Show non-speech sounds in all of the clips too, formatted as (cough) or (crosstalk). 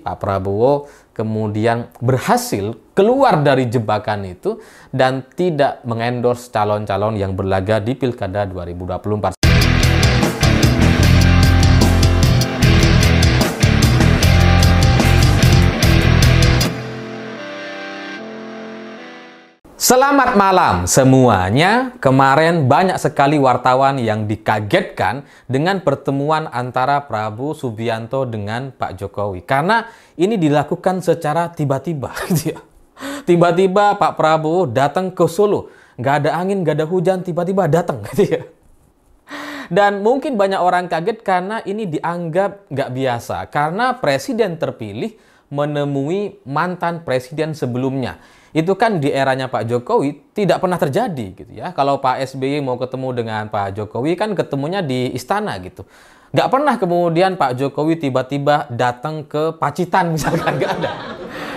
Pak Prabowo kemudian berhasil keluar dari jebakan itu dan tidak mengendorse calon-calon yang berlaga di Pilkada 2024. Selamat malam semuanya. Kemarin banyak sekali wartawan yang dikagetkan dengan pertemuan antara Prabowo Subianto dengan Pak Jokowi. Karena ini dilakukan secara tiba-tiba. (laughs) Gitu ya. Tiba-tiba Pak Prabowo datang ke Solo. Nggak ada angin, nggak ada hujan, tiba-tiba datang. (laughs) Gitu ya. Dan mungkin banyak orang kaget karena ini dianggap nggak biasa. Karena presiden terpilih menemui mantan presiden sebelumnya itu kan di eranya Pak Jokowi tidak pernah terjadi gitu ya. Kalau Pak SBY mau ketemu dengan Pak Jokowi kan ketemunya di istana gitu. Gak pernah kemudian Pak Jokowi tiba-tiba datang ke Pacitan misalkan, (laughs) gak ada.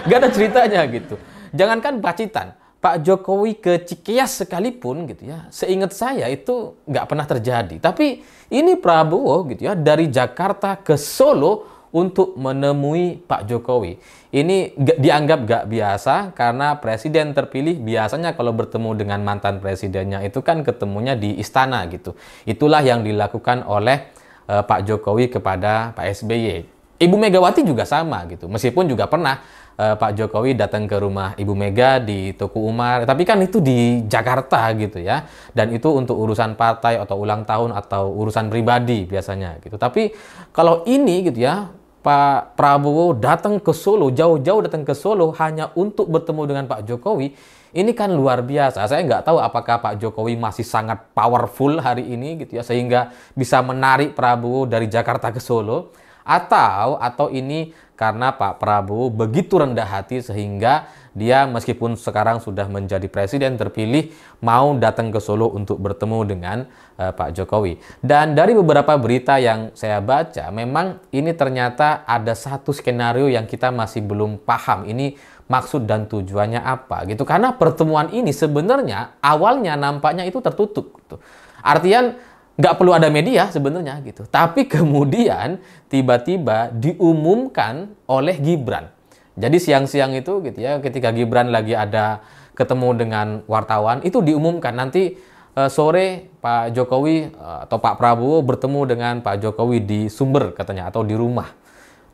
Gak ada ceritanya gitu. Jangankan Pacitan, Pak Jokowi ke Cikias sekalipun gitu ya, seingat saya itu nggak pernah terjadi. Tapi ini Prabowo gitu ya, dari Jakarta ke Solo untuk menemui Pak Jokowi. Ini dianggap gak biasa karena presiden terpilih biasanya kalau bertemu dengan mantan presidennya itu kan ketemunya di istana gitu. Itulah yang dilakukan oleh uh, Pak Jokowi kepada Pak SBY. Ibu Megawati juga sama gitu. Meskipun juga pernah uh, Pak Jokowi datang ke rumah Ibu Mega di Toko Umar, tapi kan itu di Jakarta gitu ya. Dan itu untuk urusan partai atau ulang tahun atau urusan pribadi biasanya gitu. Tapi kalau ini gitu ya, Pak Prabowo datang ke Solo, jauh-jauh datang ke Solo hanya untuk bertemu dengan Pak Jokowi, ini kan luar biasa. Saya nggak tahu apakah Pak Jokowi masih sangat powerful hari ini gitu ya, sehingga bisa menarik Prabowo dari Jakarta ke Solo, atau atau ini karena Pak Prabowo begitu rendah hati sehingga dia meskipun sekarang sudah menjadi presiden terpilih mau datang ke Solo untuk bertemu dengan uh, Pak Jokowi. Dan dari beberapa berita yang saya baca, memang ini ternyata ada satu skenario yang kita masih belum paham. Ini maksud dan tujuannya apa gitu. Karena pertemuan ini sebenarnya awalnya nampaknya itu tertutup. Gitu. Artian nggak perlu ada media sebenarnya gitu. Tapi kemudian tiba-tiba diumumkan oleh Gibran. Jadi siang-siang itu gitu ya ketika Gibran lagi ada ketemu dengan wartawan itu diumumkan nanti uh, sore Pak Jokowi uh, atau Pak Prabowo bertemu dengan Pak Jokowi di Sumber katanya atau di rumah.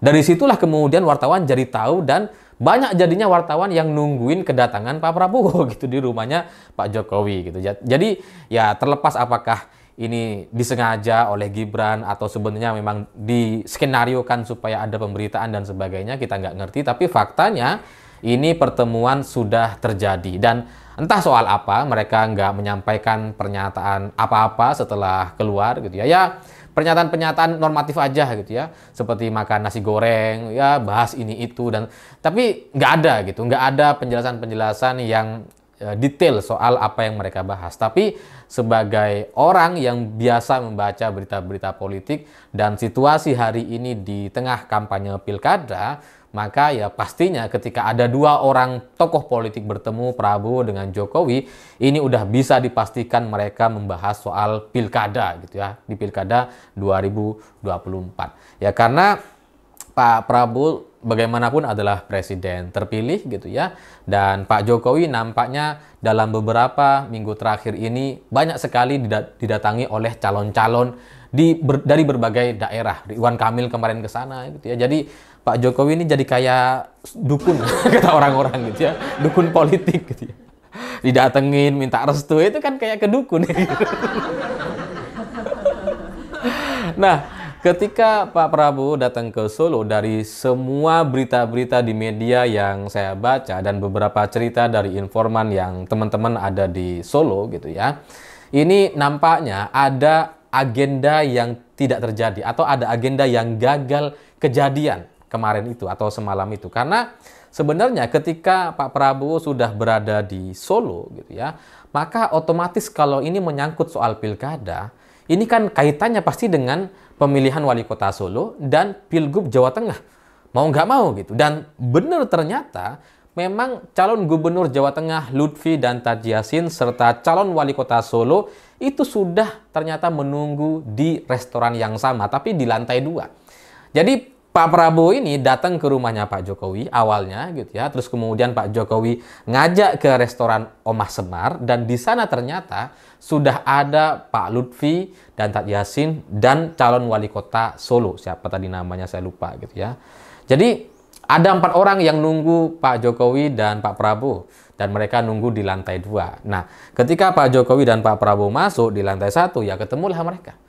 Dari situlah kemudian wartawan jadi tahu dan banyak jadinya wartawan yang nungguin kedatangan Pak Prabowo (laughs) gitu di rumahnya Pak Jokowi gitu. Jadi ya terlepas apakah ini disengaja oleh Gibran atau sebenarnya memang diskenariokan supaya ada pemberitaan dan sebagainya kita nggak ngerti tapi faktanya ini pertemuan sudah terjadi dan entah soal apa mereka nggak menyampaikan pernyataan apa-apa setelah keluar gitu ya ya pernyataan-pernyataan normatif aja gitu ya seperti makan nasi goreng ya bahas ini itu dan tapi nggak ada gitu nggak ada penjelasan-penjelasan yang Eh, detail soal apa yang mereka bahas. Tapi sebagai orang yang biasa membaca berita-berita politik dan situasi hari ini di tengah kampanye pilkada, maka ya pastinya ketika ada dua orang tokoh politik bertemu Prabowo dengan Jokowi, ini udah bisa dipastikan mereka membahas soal pilkada gitu ya, di pilkada 2024. Ya karena Pak Prabowo bagaimanapun adalah presiden terpilih gitu ya. Dan Pak Jokowi nampaknya dalam beberapa minggu terakhir ini banyak sekali didatangi oleh calon-calon di ber, dari berbagai daerah. Iwan Kamil kemarin ke sana gitu ya. Jadi Pak Jokowi ini jadi kayak dukun (laughs) kata orang-orang gitu ya, dukun politik gitu ya. Didatengin, minta restu itu kan kayak ke dukun. Gitu. (laughs) nah, Ketika Pak Prabowo datang ke Solo dari semua berita-berita di media yang saya baca dan beberapa cerita dari informan yang teman-teman ada di Solo gitu ya. Ini nampaknya ada agenda yang tidak terjadi atau ada agenda yang gagal kejadian kemarin itu atau semalam itu karena sebenarnya ketika Pak Prabowo sudah berada di Solo gitu ya, maka otomatis kalau ini menyangkut soal pilkada, ini kan kaitannya pasti dengan pemilihan wali kota Solo dan Pilgub Jawa Tengah. Mau nggak mau gitu. Dan benar ternyata memang calon gubernur Jawa Tengah Lutfi dan Taj serta calon wali kota Solo itu sudah ternyata menunggu di restoran yang sama tapi di lantai dua. Jadi Pak Prabowo ini datang ke rumahnya Pak Jokowi awalnya gitu ya, terus kemudian Pak Jokowi ngajak ke restoran Omah Semar dan di sana ternyata sudah ada Pak Lutfi dan Tat Yasin dan calon wali kota Solo siapa tadi namanya saya lupa gitu ya. Jadi ada empat orang yang nunggu Pak Jokowi dan Pak Prabowo dan mereka nunggu di lantai dua. Nah, ketika Pak Jokowi dan Pak Prabowo masuk di lantai satu ya ketemulah mereka.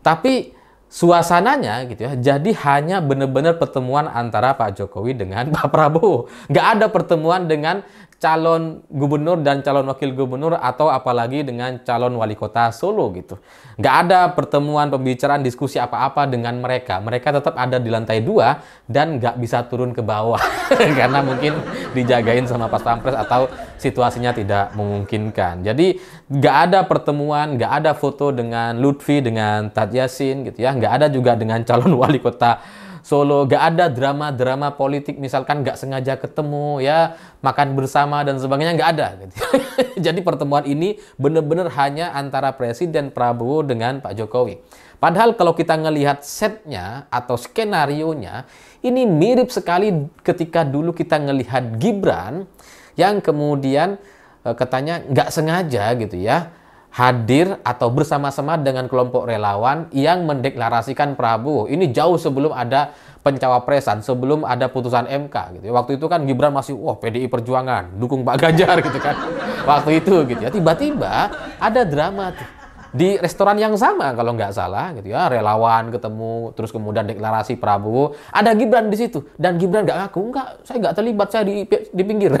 Tapi suasananya gitu ya jadi hanya benar-benar pertemuan antara Pak Jokowi dengan (laughs) Pak Prabowo nggak ada pertemuan dengan calon gubernur dan calon wakil gubernur atau apalagi dengan calon wali kota Solo gitu nggak ada pertemuan pembicaraan diskusi apa-apa dengan mereka mereka tetap ada di lantai dua dan nggak bisa turun ke bawah (laughs) karena mungkin dijagain sama pas pampres atau situasinya tidak memungkinkan jadi nggak ada pertemuan nggak ada foto dengan Lutfi dengan Tad Yasin gitu ya nggak ada juga dengan calon (laughs) wali kota Solo, nggak ada drama-drama politik misalkan nggak sengaja ketemu ya makan bersama dan sebagainya nggak ada. (laughs) Jadi pertemuan ini benar-benar hanya antara Presiden Prabowo dengan Pak Jokowi. Padahal kalau kita ngelihat setnya atau skenario-nya ini mirip sekali ketika dulu kita ngelihat Gibran yang kemudian eh, katanya nggak sengaja gitu ya hadir atau bersama-sama dengan kelompok relawan yang mendeklarasikan Prabowo. Ini jauh sebelum ada pencawapresan, sebelum ada putusan MK gitu. Ya. Waktu itu kan Gibran masih wah PDI Perjuangan, dukung Pak Ganjar (laughs) gitu kan. Waktu itu gitu ya. Tiba-tiba ada drama tuh di restoran yang sama kalau nggak salah gitu ya relawan ketemu terus kemudian deklarasi Prabowo ada Gibran di situ dan Gibran nggak ngaku nggak saya nggak terlibat saya di di pinggir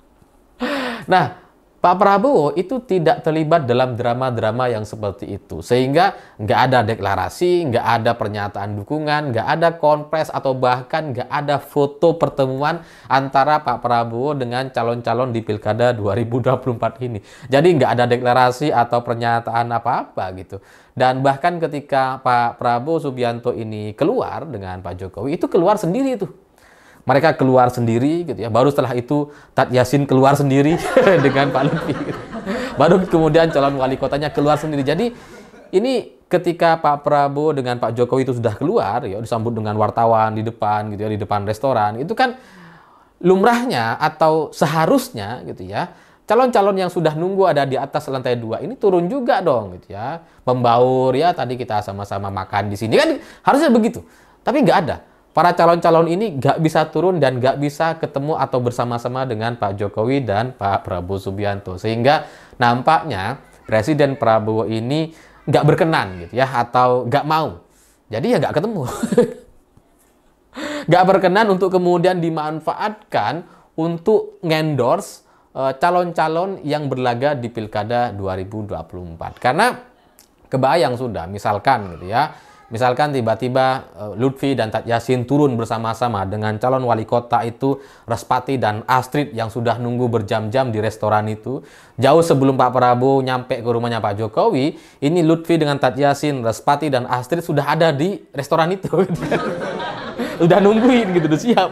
(laughs) nah Pak Prabowo itu tidak terlibat dalam drama-drama yang seperti itu. Sehingga nggak ada deklarasi, nggak ada pernyataan dukungan, nggak ada konpres, atau bahkan nggak ada foto pertemuan antara Pak Prabowo dengan calon-calon di Pilkada 2024 ini. Jadi nggak ada deklarasi atau pernyataan apa-apa gitu. Dan bahkan ketika Pak Prabowo Subianto ini keluar dengan Pak Jokowi, itu keluar sendiri tuh mereka keluar sendiri gitu ya. Baru setelah itu Tat Yasin keluar sendiri (laughs) dengan Pak Lutfi. Gitu. Baru kemudian calon wali kotanya keluar sendiri. Jadi ini ketika Pak Prabowo dengan Pak Jokowi itu sudah keluar ya disambut dengan wartawan di depan gitu ya di depan restoran itu kan lumrahnya atau seharusnya gitu ya calon-calon yang sudah nunggu ada di atas lantai dua ini turun juga dong gitu ya membaur ya tadi kita sama-sama makan di sini kan harusnya begitu tapi nggak ada para calon-calon ini gak bisa turun dan gak bisa ketemu atau bersama-sama dengan Pak Jokowi dan Pak Prabowo Subianto. Sehingga nampaknya Presiden Prabowo ini gak berkenan gitu ya atau gak mau. Jadi ya gak ketemu. (laughs) gak berkenan untuk kemudian dimanfaatkan untuk ngendorse eh, calon-calon yang berlaga di Pilkada 2024. Karena kebayang sudah misalkan gitu ya Misalkan tiba-tiba eh, Lutfi dan Taj Yasin turun bersama-sama dengan calon wali kota itu Respati dan Astrid yang sudah nunggu berjam-jam di restoran itu. Jauh sebelum Pak Prabowo nyampe ke rumahnya Pak Jokowi, ini Lutfi dengan Taj Yasin, Respati dan Astrid sudah ada di restoran itu. (laughs) sudah nungguin gitu, udah siap.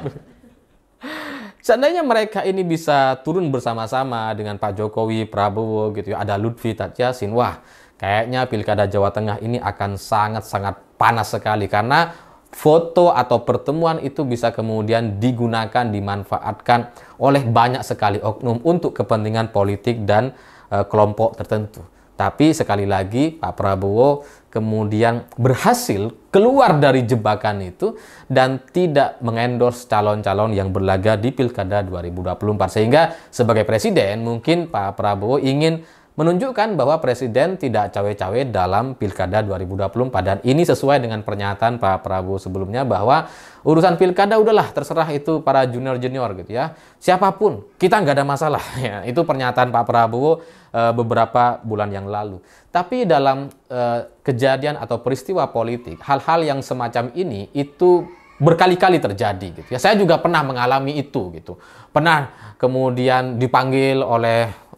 Seandainya mereka ini bisa turun bersama-sama dengan Pak Jokowi, Prabowo gitu ya, ada Lutfi, Taj Yasin, wah Kayaknya pilkada Jawa Tengah ini akan sangat-sangat panas sekali karena foto atau pertemuan itu bisa kemudian digunakan, dimanfaatkan oleh banyak sekali oknum untuk kepentingan politik dan e, kelompok tertentu. Tapi sekali lagi Pak Prabowo kemudian berhasil keluar dari jebakan itu dan tidak mengendorse calon-calon yang berlaga di Pilkada 2024. Sehingga sebagai presiden mungkin Pak Prabowo ingin menunjukkan bahwa presiden tidak cawe-cawe dalam pilkada 2024 dan ini sesuai dengan pernyataan Pak Prabowo sebelumnya bahwa urusan pilkada udahlah terserah itu para junior-junior gitu ya siapapun kita nggak ada masalah (laughs) ya itu pernyataan Pak Prabowo e, beberapa bulan yang lalu tapi dalam e, kejadian atau peristiwa politik hal-hal yang semacam ini itu berkali-kali terjadi gitu ya saya juga pernah mengalami itu gitu pernah kemudian dipanggil oleh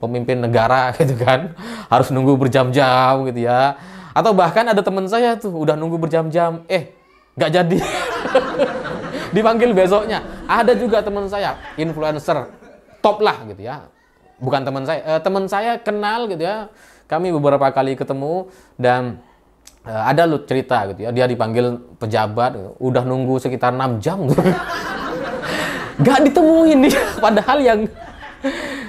pemimpin negara (laughs) gitu kan harus nunggu berjam-jam gitu ya atau bahkan ada teman saya tuh udah nunggu berjam-jam eh nggak jadi (laughs) dipanggil besoknya ada juga teman saya influencer top lah gitu ya bukan teman saya eh, teman saya kenal gitu ya kami beberapa kali ketemu dan eh, ada lu cerita gitu ya dia dipanggil pejabat udah nunggu sekitar 6 jam gitu. (laughs) ditemuin nih padahal yang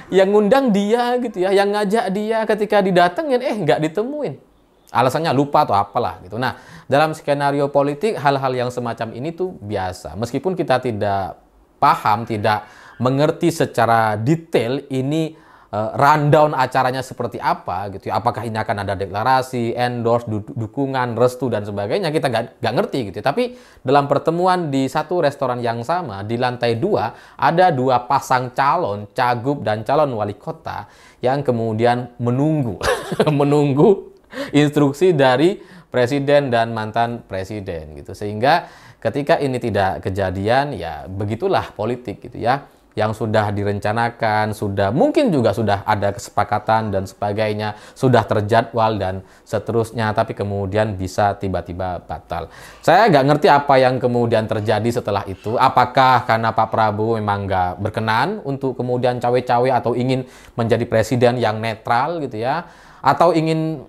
yang ngundang dia gitu ya, yang ngajak dia ketika didatengin eh nggak ditemuin. Alasannya lupa atau apalah gitu. Nah, dalam skenario politik hal-hal yang semacam ini tuh biasa. Meskipun kita tidak paham, tidak mengerti secara detail ini uh, rundown acaranya seperti apa gitu ya. Apakah ini akan ada deklarasi, endorse, du dukungan, restu dan sebagainya kita nggak nggak ngerti gitu. Ya. Tapi dalam pertemuan di satu restoran yang sama di lantai dua ada dua pasang calon cagup dan calon wali kota yang kemudian menunggu (laughs) menunggu instruksi dari presiden dan mantan presiden gitu sehingga ketika ini tidak kejadian ya begitulah politik gitu ya yang sudah direncanakan, sudah mungkin juga sudah ada kesepakatan dan sebagainya, sudah terjadwal dan seterusnya, tapi kemudian bisa tiba-tiba batal. Saya nggak ngerti apa yang kemudian terjadi setelah itu. Apakah karena Pak Prabowo memang nggak berkenan untuk kemudian cawe-cawe atau ingin menjadi presiden yang netral gitu ya, atau ingin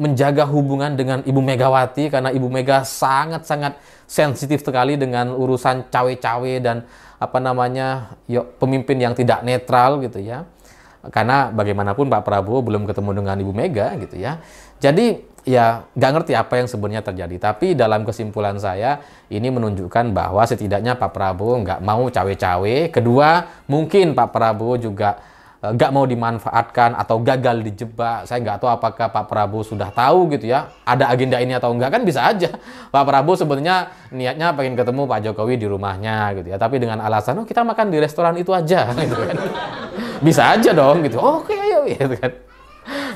menjaga hubungan dengan Ibu Megawati karena Ibu Mega sangat-sangat sensitif sekali dengan urusan cawe-cawe dan apa namanya yuk, ya, pemimpin yang tidak netral gitu ya. Karena bagaimanapun Pak Prabowo belum ketemu dengan Ibu Mega gitu ya. Jadi ya nggak ngerti apa yang sebenarnya terjadi. Tapi dalam kesimpulan saya ini menunjukkan bahwa setidaknya Pak Prabowo nggak mau cawe-cawe. Kedua mungkin Pak Prabowo juga Eh, gak mau dimanfaatkan atau gagal dijebak. Saya nggak tahu apakah Pak Prabowo sudah tahu gitu ya, ada agenda ini atau enggak kan bisa aja. (laughs) Pak Prabowo sebenarnya niatnya pengen ketemu Pak Jokowi di rumahnya gitu ya, tapi dengan alasan oh kita makan di restoran itu aja (laughs) gitu kan. Bisa aja dong gitu. Oke ayo (laughs) gitu kan.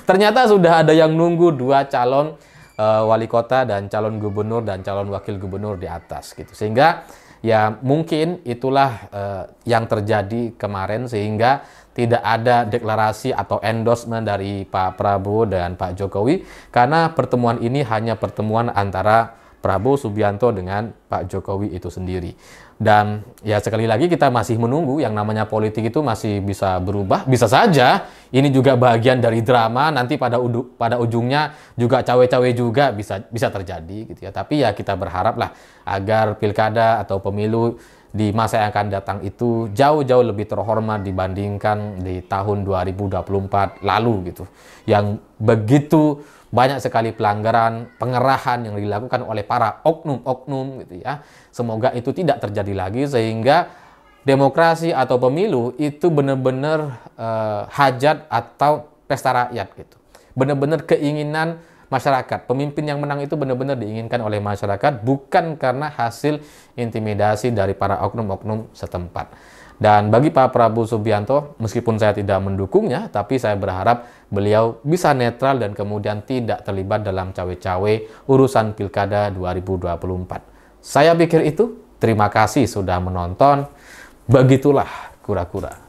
Ternyata sudah ada yang nunggu dua calon uh, wali kota dan calon gubernur dan calon wakil gubernur di atas gitu. Sehingga ya mungkin itulah uh, yang terjadi kemarin sehingga tidak ada deklarasi atau endorsement dari Pak Prabowo dan Pak Jokowi karena pertemuan ini hanya pertemuan antara Prabowo Subianto dengan Pak Jokowi itu sendiri. Dan ya sekali lagi kita masih menunggu yang namanya politik itu masih bisa berubah, bisa saja ini juga bagian dari drama nanti pada udu, pada ujungnya juga cawe-cawe juga bisa bisa terjadi gitu ya. Tapi ya kita berharaplah agar pilkada atau pemilu di masa yang akan datang itu jauh-jauh lebih terhormat dibandingkan di tahun 2024 lalu gitu. Yang begitu banyak sekali pelanggaran, pengerahan yang dilakukan oleh para oknum-oknum gitu ya. Semoga itu tidak terjadi lagi sehingga demokrasi atau pemilu itu benar-benar eh, hajat atau pesta rakyat gitu. Benar-benar keinginan masyarakat. Pemimpin yang menang itu benar-benar diinginkan oleh masyarakat, bukan karena hasil intimidasi dari para oknum-oknum setempat. Dan bagi Pak Prabowo Subianto, meskipun saya tidak mendukungnya, tapi saya berharap beliau bisa netral dan kemudian tidak terlibat dalam cawe-cawe urusan Pilkada 2024. Saya pikir itu. Terima kasih sudah menonton. Begitulah kura-kura.